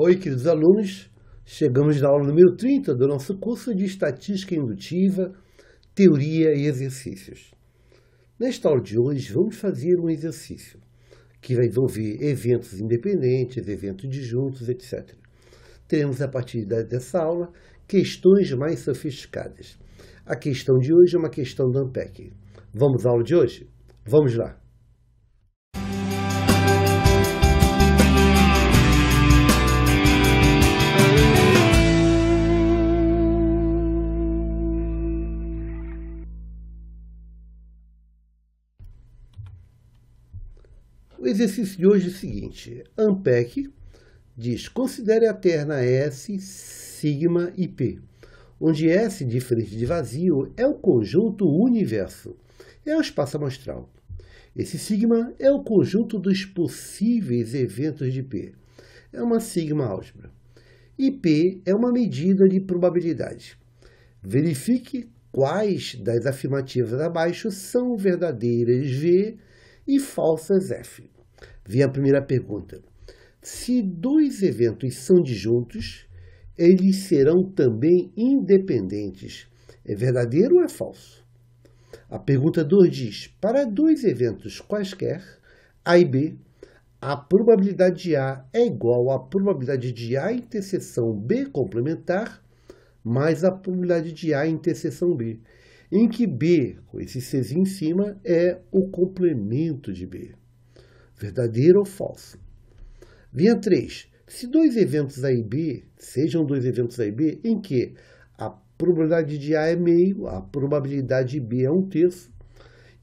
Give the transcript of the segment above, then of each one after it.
Oi, queridos alunos. Chegamos na aula número 30 do nosso curso de Estatística Indutiva, Teoria e Exercícios. Nesta aula de hoje, vamos fazer um exercício que vai envolver eventos independentes, eventos disjuntos, etc. Teremos, a partir dessa aula, questões mais sofisticadas. A questão de hoje é uma questão da AMPEC. Vamos à aula de hoje? Vamos lá! exercício de hoje é o seguinte: AMPEC diz considere a terna S, sigma e P, onde S, diferente de vazio, é o conjunto universo, é o espaço amostral. Esse sigma é o conjunto dos possíveis eventos de P. É uma sigma álgebra. E P é uma medida de probabilidade. Verifique quais das afirmativas abaixo são verdadeiras V e falsas F vem a primeira pergunta. Se dois eventos são disjuntos, eles serão também independentes. É verdadeiro ou é falso? A pergunta 2 diz: para dois eventos quaisquer, A e B, a probabilidade de A é igual à probabilidade de A interseção B complementar mais a probabilidade de A interseção B, em que B, com esse Czinho em cima, é o complemento de B verdadeiro ou falso. Vinha 3. Se dois eventos A e B, sejam dois eventos A e B, em que a probabilidade de A é meio, a probabilidade de B é um terço,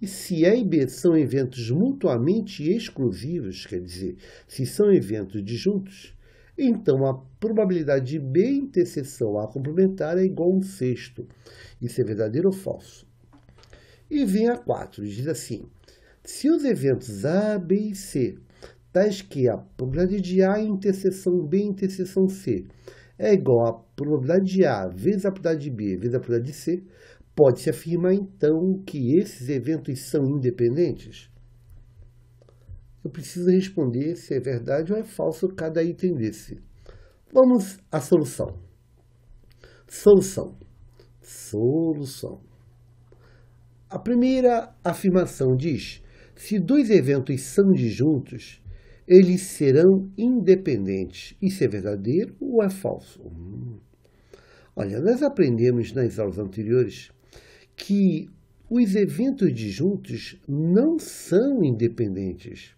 e se A e B são eventos mutuamente exclusivos, quer dizer, se são eventos disjuntos, então a probabilidade de B interseção A complementar é igual a um sexto. Isso é verdadeiro ou falso? E vem a 4, diz assim: se os eventos A, B e C, tais que a probabilidade de A interseção B interseção C é igual à probabilidade de A vezes a probabilidade de B vezes a probabilidade de C, pode-se afirmar então que esses eventos são independentes? Eu preciso responder se é verdade ou é falso cada item desse. Vamos à solução. Solução. Solução. A primeira afirmação diz se dois eventos são disjuntos, eles serão independentes. Isso é verdadeiro ou é falso? Hum. Olha, nós aprendemos nas aulas anteriores que os eventos disjuntos não são independentes,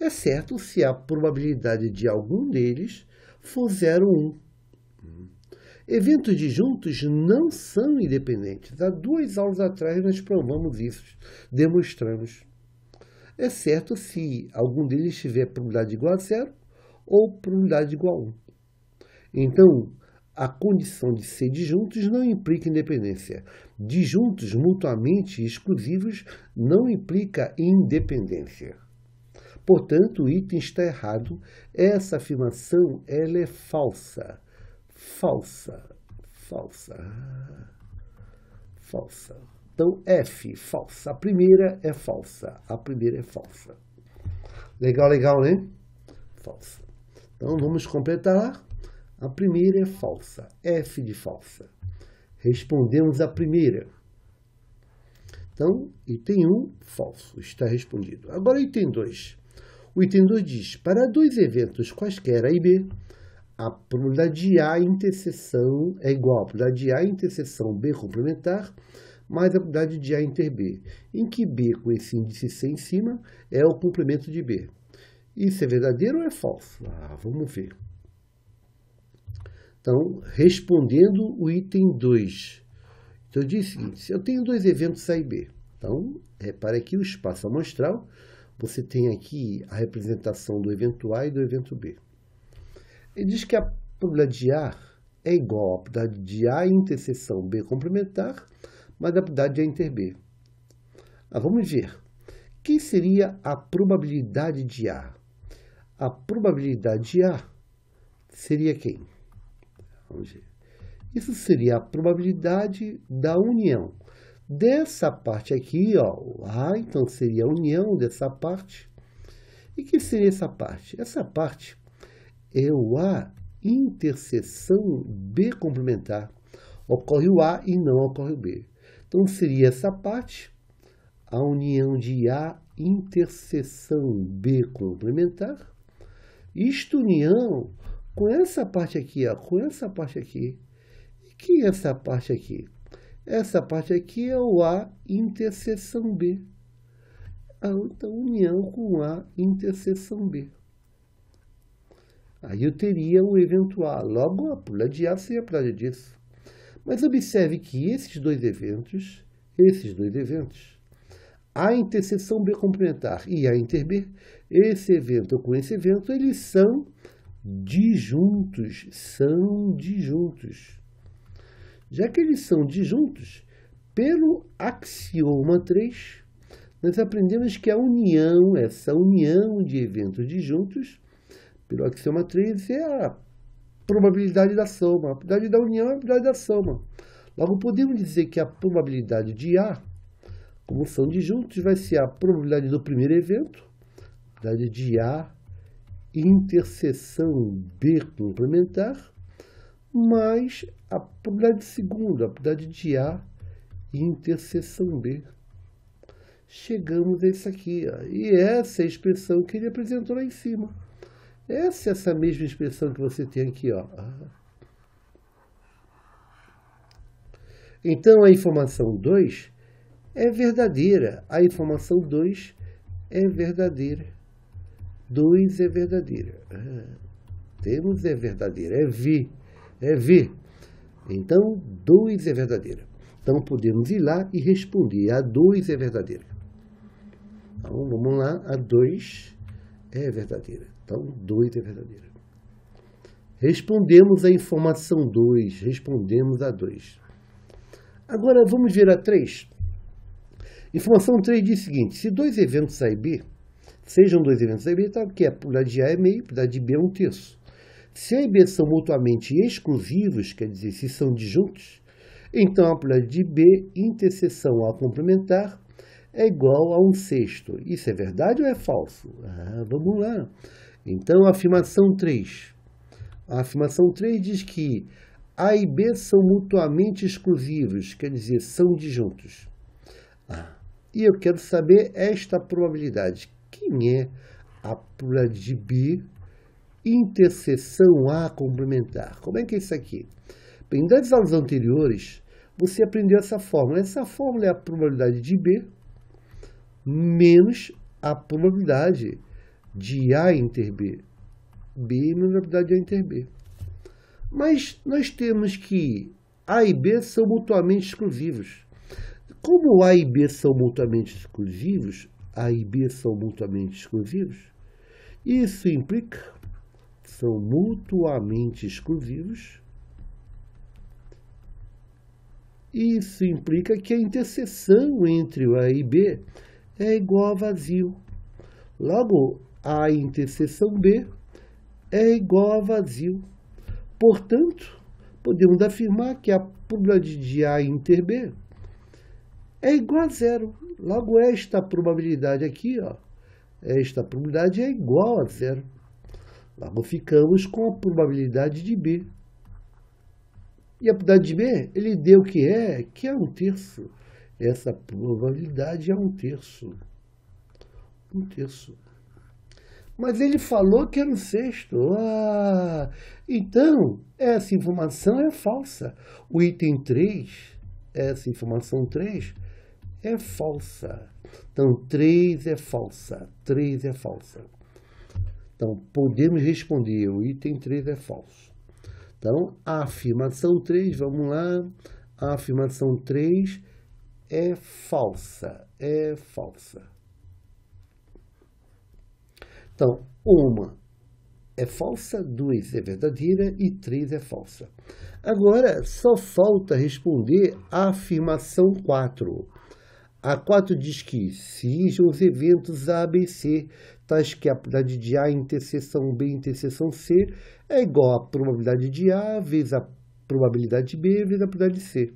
é certo se a probabilidade de algum deles for zero um. Hum. Eventos disjuntos não são independentes. Há duas aulas atrás nós provamos isso, demonstramos exceto se algum deles tiver probabilidade igual a zero ou probabilidade igual a 1. Então, a condição de ser disjuntos não implica independência. Disjuntos mutuamente exclusivos não implica independência. Portanto, o item está errado. Essa afirmação ela é falsa. Falsa. Falsa. Falsa. Questão F, falsa. A primeira é falsa. A primeira é falsa. Legal, legal, né? Falsa. Então vamos completar. A primeira é falsa. F de falsa. Respondemos a primeira. Então, item 1, falso. Está respondido. Agora, item 2. O item 2 diz: para dois eventos quaisquer, A e B, a probabilidade de A interseção é igual à probabilidade de A interseção B complementar mais a quantidade de A inter B, em que B com esse índice C em cima é o complemento de B. Isso é verdadeiro ou é falso? Ah, vamos ver. Então, respondendo o item 2. Então, eu disse o seguinte, eu tenho dois eventos A e B. Então, repare é aqui o espaço amostral. Você tem aqui a representação do evento A e do evento B. Ele diz que a probabilidade de A é igual à probabilidade de A interseção B complementar mas uma de A é inter B. Ah, vamos ver. Que seria a probabilidade de A? A probabilidade de A seria quem? Vamos ver. Isso seria a probabilidade da união. Dessa parte aqui, ó, o A, então seria a união dessa parte. E que seria essa parte? Essa parte é o A interseção B complementar. Ocorre o A e não ocorre o B. Então seria essa parte, a união de A interseção B complementar, isto união com essa parte aqui, ó, com essa parte aqui, e que é essa parte aqui? Essa parte aqui é o A interseção B. A ah, então, união com A interseção B. Aí eu teria o eventual. Logo, a pula de A seria a pula disso. Mas observe que esses dois eventos, esses dois eventos, a interseção B complementar e a inter B, esse evento com esse evento, eles são disjuntos, são disjuntos. Já que eles são disjuntos, pelo axioma 3, nós aprendemos que a união, essa união de eventos disjuntos, pelo axioma 3, é a probabilidade da soma. A probabilidade da união é a probabilidade da soma. Logo, podemos dizer que a probabilidade de A, como são disjuntos, vai ser a probabilidade do primeiro evento, a probabilidade de A interseção B complementar, mais a probabilidade segunda, a probabilidade de A interseção B. Chegamos a isso aqui. Ó. E essa é a expressão que ele apresentou lá em cima. Essa é essa mesma expressão que você tem aqui, ó. Então a informação 2 é verdadeira. A informação 2 é verdadeira. 2 é verdadeira. Ah, temos é verdadeira, é vi, é vi. Então 2 é verdadeira. Então podemos ir lá e responder. A 2 é verdadeira. Então vamos lá, a 2 é verdadeira. Então, 2 é verdadeira. Respondemos a informação 2, respondemos a 2. Agora vamos ver a 3. Informação 3 diz o seguinte: se dois eventos A e B, sejam dois eventos A e B, tá, que a probabilidade de A é meio, a probabilidade de B é um terço. Se A e B são mutuamente exclusivos, quer dizer, se são disjuntos, então a probabilidade de B interseção A complementar é igual a um sexto. Isso é verdade ou é falso? Ah, vamos lá. Então, a afirmação 3. A afirmação 3 diz que A e B são mutuamente exclusivos, quer dizer, são disjuntos. Ah, e eu quero saber esta probabilidade. Quem é a probabilidade de B interseção A complementar? Como é que é isso aqui? Bem, das aulas anteriores, você aprendeu essa fórmula. Essa fórmula é a probabilidade de B menos a probabilidade de A inter B. B é a probabilidade de A inter B. Mas nós temos que A e B são mutuamente exclusivos. Como A e B são mutuamente exclusivos, A e B são mutuamente exclusivos, isso implica que são mutuamente exclusivos. Isso implica que a interseção entre o A e B é igual a vazio. Logo, a interseção B é igual a vazio. Portanto, podemos afirmar que a probabilidade de A inter B é igual a zero. Logo, esta probabilidade aqui, ó, esta probabilidade é igual a zero. Logo, ficamos com a probabilidade de B. E a probabilidade de B, ele deu o que é, que é um terço. Essa probabilidade é um terço. Um terço. Mas ele falou que era o sexto. Ah, então, essa informação é falsa. O item 3, essa informação 3, é falsa. Então, 3 é falsa. 3 é falsa. Então, podemos responder: o item 3 é falso. Então, a afirmação 3, vamos lá. A afirmação 3 é falsa. É falsa. Então, uma é falsa, duas é verdadeira e três é falsa. Agora, só falta responder à afirmação 4. A 4 diz que sejam os eventos A, B, C, tais que a probabilidade de A interseção B interseção C é igual à probabilidade de A vezes a probabilidade de B vezes a probabilidade de C.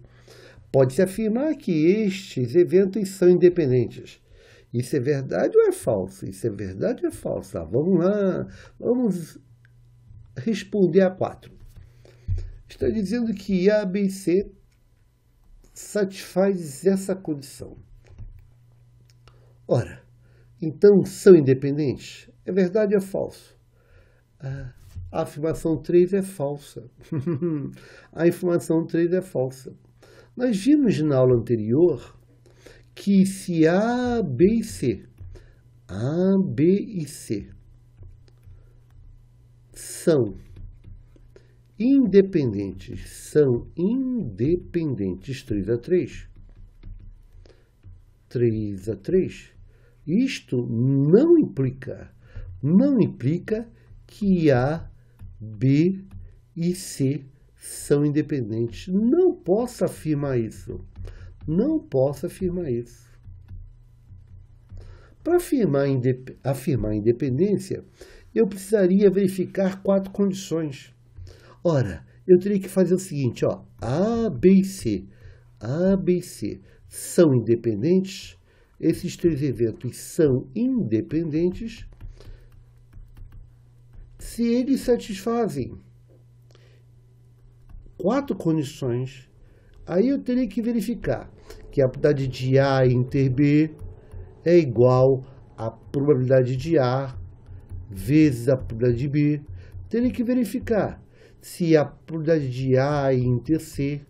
Pode-se afirmar que estes eventos são independentes. Isso é verdade ou é falso? Isso é verdade ou é falso? Ah, vamos lá, vamos responder a quatro. Está dizendo que A, B e C satisfaz essa condição. Ora, então são independentes? É verdade ou é falso? Ah, a afirmação 3 é falsa. a informação 3 é falsa. Nós vimos na aula anterior que se A, B e C, A, B e C são independentes, são independentes 3 a 3. 3 a 3. Isto não implica, não implica que A, B e C são independentes. Não posso afirmar isso não possa afirmar isso. Para afirmar, afirmar a independência, eu precisaria verificar quatro condições. Ora, eu teria que fazer o seguinte, ó, A, B e C. A, B e C são independentes, esses três eventos são independentes se eles satisfazem quatro condições, aí eu teria que verificar que a probabilidade de A inter B é igual à probabilidade de A vezes a probabilidade de B, terei que verificar se a probabilidade de A inter C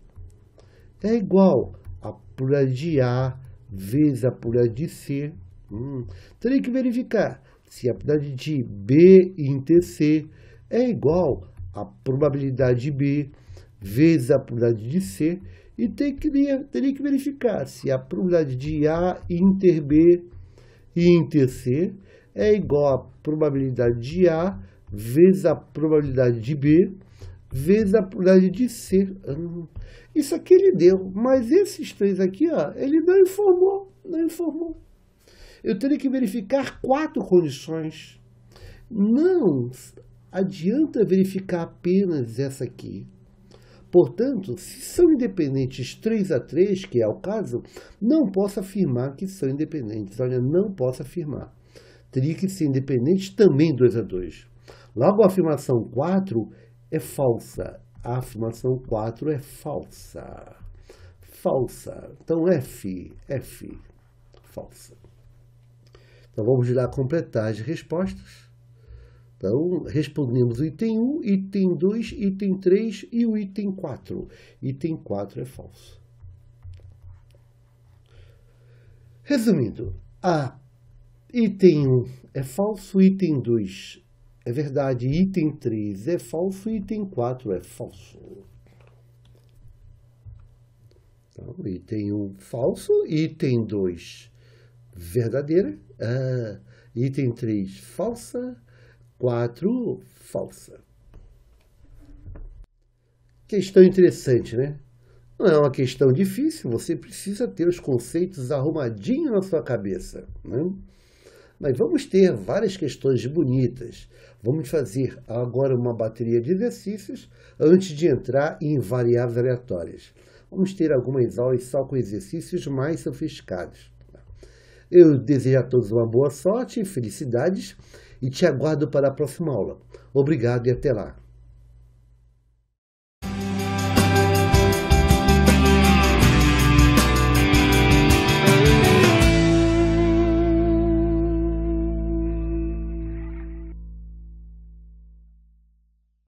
é igual à probabilidade de A vezes a probabilidade de C. Hum. Terei que verificar se a probabilidade de B inter C é igual à probabilidade de B vezes a probabilidade de C, e teria, teria que verificar se a probabilidade de A inter B e inter C é igual à probabilidade de A vezes a probabilidade de B vezes a probabilidade de C. isso aqui ele deu, mas esses três aqui, ó, ele não informou, não informou. Eu teria que verificar quatro condições. Não adianta verificar apenas essa aqui. Portanto, se são independentes 3 a 3, que é o caso, não posso afirmar que são independentes. Olha, não posso afirmar. Teria que ser independente também 2 a 2. Logo, a afirmação 4 é falsa. A afirmação 4 é falsa. Falsa. Então, F, F, falsa. Então, vamos lá completar as respostas. Então, respondemos o item 1, item 2, item 3 e o item 4. Item 4 é falso. Resumindo, a item 1 é falso, item 2 é verdade, item 3 é falso, item 4 é falso. Então, item 1 falso, item 2 verdadeira, ah, item 3 falsa, 4, falsa. Questão interessante, né? Não é uma questão difícil, você precisa ter os conceitos arrumadinhos na sua cabeça. Né? Mas vamos ter várias questões bonitas. Vamos fazer agora uma bateria de exercícios antes de entrar em variáveis aleatórias. Vamos ter algumas aulas só com exercícios mais sofisticados. Eu desejo a todos uma boa sorte e felicidades e te aguardo para a próxima aula. Obrigado e até lá.